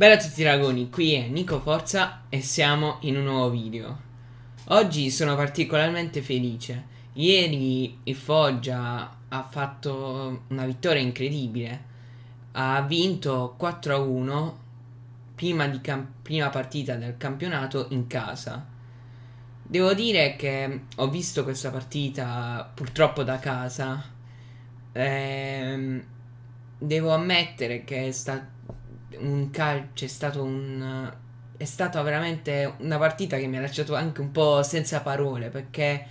Bella a tutti ragoni, qui è Nico Forza e siamo in un nuovo video. Oggi sono particolarmente felice. Ieri il Foggia ha fatto una vittoria incredibile. Ha vinto 4-1 prima, prima partita del campionato in casa. Devo dire che ho visto questa partita purtroppo da casa. Ehm, devo ammettere che è stata un calcio, è stato un... è stata veramente una partita che mi ha lasciato anche un po' senza parole perché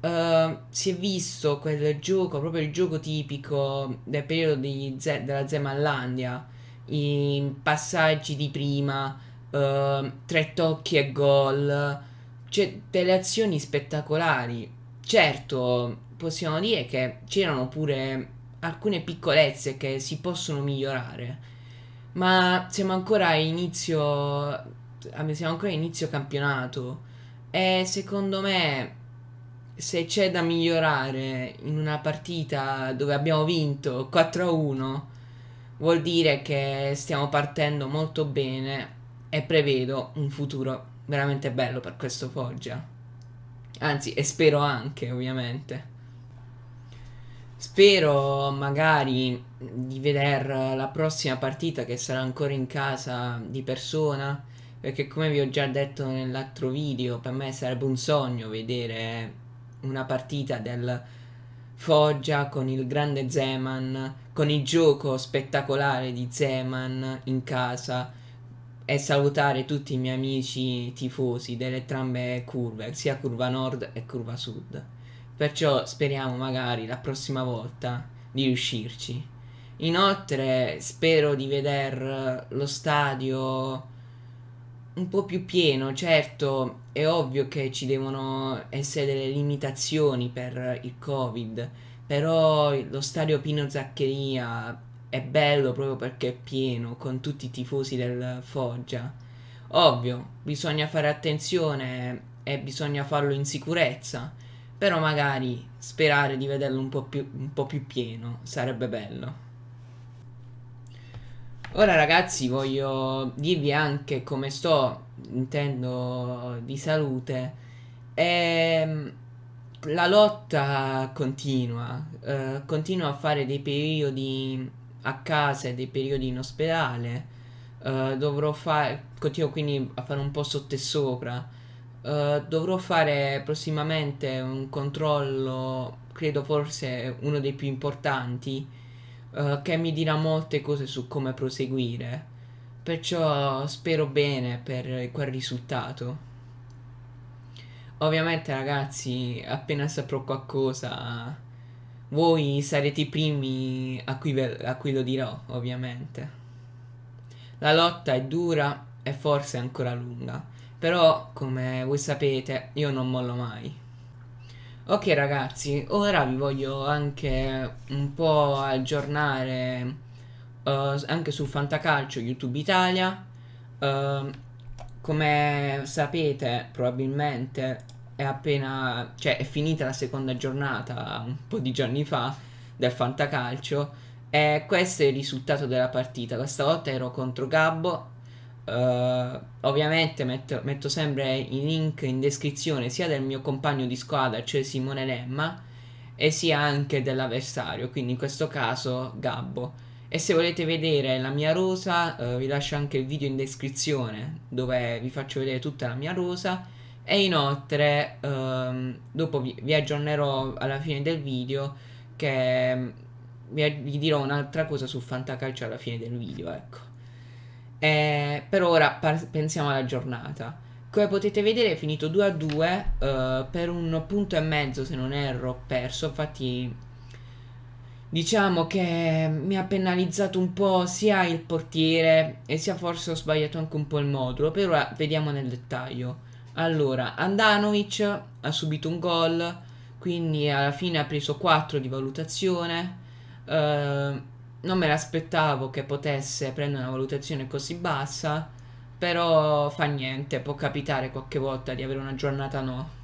uh, si è visto quel gioco, proprio il gioco tipico del periodo Ze- della Zemallandia, i passaggi di prima, uh, tre tocchi e gol, cioè delle azioni spettacolari. Certo, possiamo dire che c'erano pure alcune piccolezze che si possono migliorare ma siamo ancora a inizio, ah, siamo ancora a inizio campionato e secondo me se c'è da migliorare in una partita dove abbiamo vinto 4-1 vuol dire che stiamo partendo molto bene e prevedo un futuro veramente bello per questo Foggia. Anzi, e spero anche, ovviamente. Spero magari di vedere la prossima partita che sarà ancora in casa di persona, perché come vi ho già detto nell'altro video, per me sarebbe un sogno vedere una partita del Foggia con il grande Zeman, con il gioco spettacolare di Zeman in casa e salutare tutti i miei amici tifosi delle entrambe curve, sia curva nord e curva sud. Perciò speriamo magari la prossima volta di riuscirci. Inoltre spero di vedere eh, lo stadio un po' più pieno, certo è ovvio che ci devono essere delle limitazioni per il Covid, però lo stadio Pino Zaccheria è bello proprio perché è pieno con tutti i tifosi del Foggia. Ovvio, bisogna fare attenzione e bisogna farlo in sicurezza, però magari sperare di vederlo un po, più, un po' più, pieno sarebbe bello. Ora ragazzi voglio dirvi anche come sto, intendo di salute, e ehm, la lotta continua, eh, continuo a fare dei periodi a casa e dei periodi in ospedale, eh, dovrò fare, continuo quindi a fare un po' sotto e sopra, eh, dovrò fare prossimamente un controllo, credo forse uno dei più importanti, uh, che mi dirà molte cose su come proseguire. Perciò spero bene per quel risultato. Ovviamente ragazzi, appena saprò qualcosa, voi sarete i primi a cui, ve- a cui lo dirò, ovviamente. La lotta è dura e forse ancora lunga però, come voi sapete, io non mollo mai. Ok ragazzi, ora vi voglio anche un po' aggiornare uh, anche su Fantacalcio YouTube Italia. Uh, come sapete, probabilmente è appena... cioè è finita la seconda giornata un po' di giorni fa del Fantacalcio e questo è il risultato della partita. Questa volta ero contro Gabbo Uh, ovviamente metto, metto, sempre i link in descrizione sia del mio compagno di squadra, cioè Simone Lemma, e sia anche dell'avversario, quindi in questo caso Gabbo. E se volete vedere la mia rosa, uh, vi lascio anche il video in descrizione dove vi faccio vedere tutta la mia rosa. E inoltre, um, dopo vi, vi, aggiornerò alla fine del video che mm, vi, vi dirò un'altra cosa su Fantacalcio alla fine del video, ecco. Eh, per ora par- pensiamo alla giornata. Come potete vedere è finito 2 a 2 eh, per un punto e mezzo se non erro perso, infatti diciamo che mi ha penalizzato un po' sia il portiere e sia forse ho sbagliato anche un po' il modulo, per ora vediamo nel dettaglio. Allora, Andanovic ha subito un gol, quindi alla fine ha preso 4 di valutazione. Eh, non me l'aspettavo che potesse prendere una valutazione così bassa, però fa niente, può capitare qualche volta di avere una giornata no.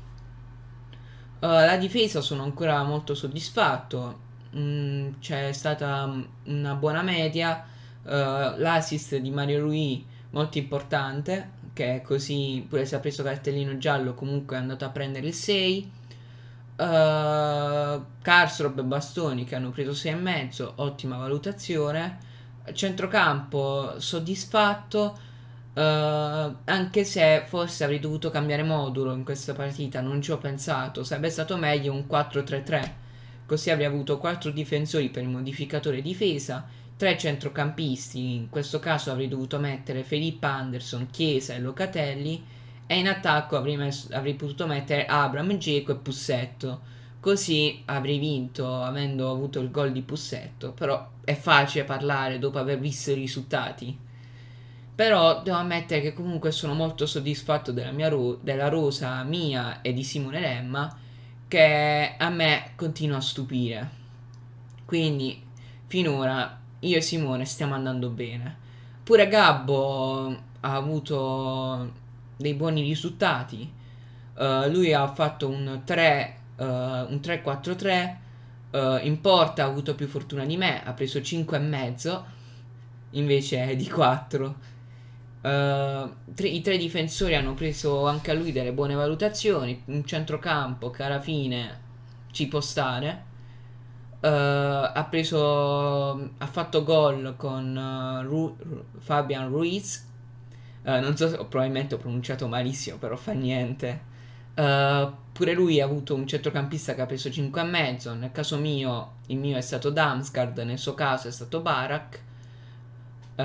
Uh, la difesa sono ancora molto soddisfatto, mm, c'è stata una buona media, uh, l'assist di Mario Rui molto importante, che è così pure se ha preso cartellino giallo comunque è andato a prendere il 6 eh, uh, e Bastoni che hanno preso 6,5, ottima valutazione. Centrocampo soddisfatto, uh, anche se forse avrei dovuto cambiare modulo in questa partita, non ci ho pensato, sarebbe stato meglio un 4-3-3, così avrei avuto 4 difensori per il modificatore difesa, 3 centrocampisti, in questo caso avrei dovuto mettere Felipe Anderson, Chiesa e Locatelli, e in attacco avrei, messo, avrei potuto mettere Abram, Geco e Pussetto. Così avrei vinto avendo avuto il gol di Pussetto. Però è facile parlare dopo aver visto i risultati. Però devo ammettere che comunque sono molto soddisfatto della, mia ro- della rosa mia e di Simone Lemma che a me continua a stupire. Quindi finora io e Simone stiamo andando bene. Pure Gabbo ha avuto dei buoni risultati. Uh, lui ha fatto un 3, 4 3 Uh, in porta ha avuto più fortuna di me, ha preso 5,5 invece di 4. Eh, tre, I tre difensori hanno preso anche a lui delle buone valutazioni. Un centrocampo che alla fine ci può stare. Eh, ha preso ha fatto gol con Ru- Fabian Ruiz eh, non so, se, probabilmente ho pronunciato malissimo, però fa niente. Uh, pure lui ha avuto un centrocampista che ha preso 5 e mezzo. Nel caso mio, il mio è stato Damsgard, nel suo caso è stato Barak. Uh,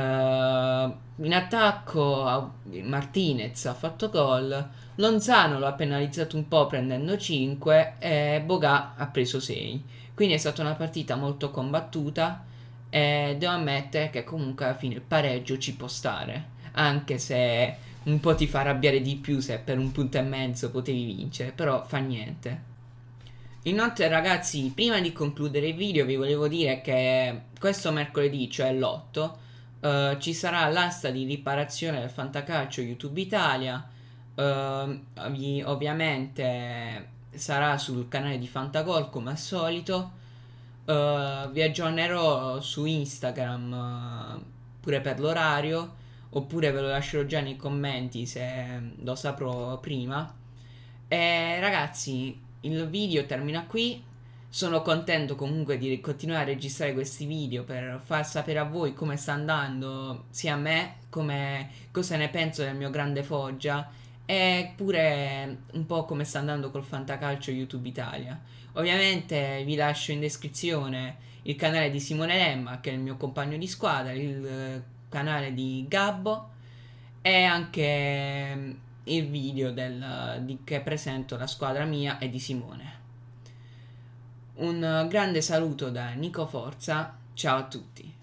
in attacco Martinez ha fatto gol. Lonzano lo ha penalizzato un po' prendendo 5 e Boga ha preso 6. Quindi è stata una partita molto combattuta e devo ammettere che comunque alla fine il pareggio ci può stare anche se un po' ti fa arrabbiare di più se per un punto e mezzo potevi vincere, però fa niente. Inoltre ragazzi, prima di concludere il video vi volevo dire che questo mercoledì, cioè l'8, eh, ci sarà l'asta di riparazione del Fantacalcio YouTube Italia. Eh, ovviamente sarà sul canale di Fantagol come al solito. Eh, vi aggiornerò su Instagram eh, pure per l'orario oppure ve lo lascerò già nei commenti se lo saprò prima. E ragazzi, il video termina qui. Sono contento comunque di continuare a registrare questi video per far sapere a voi come sta andando, sia a me, come, cosa ne penso del mio grande Foggia e pure un po' come sta andando col Fantacalcio YouTube Italia. Ovviamente vi lascio in descrizione il canale di Simone Lemma, che è il mio compagno di squadra, il canale di Gabbo e anche mm, il video del, di, che presento la squadra mia e di Simone. Un grande saluto da Nico Forza, ciao a tutti.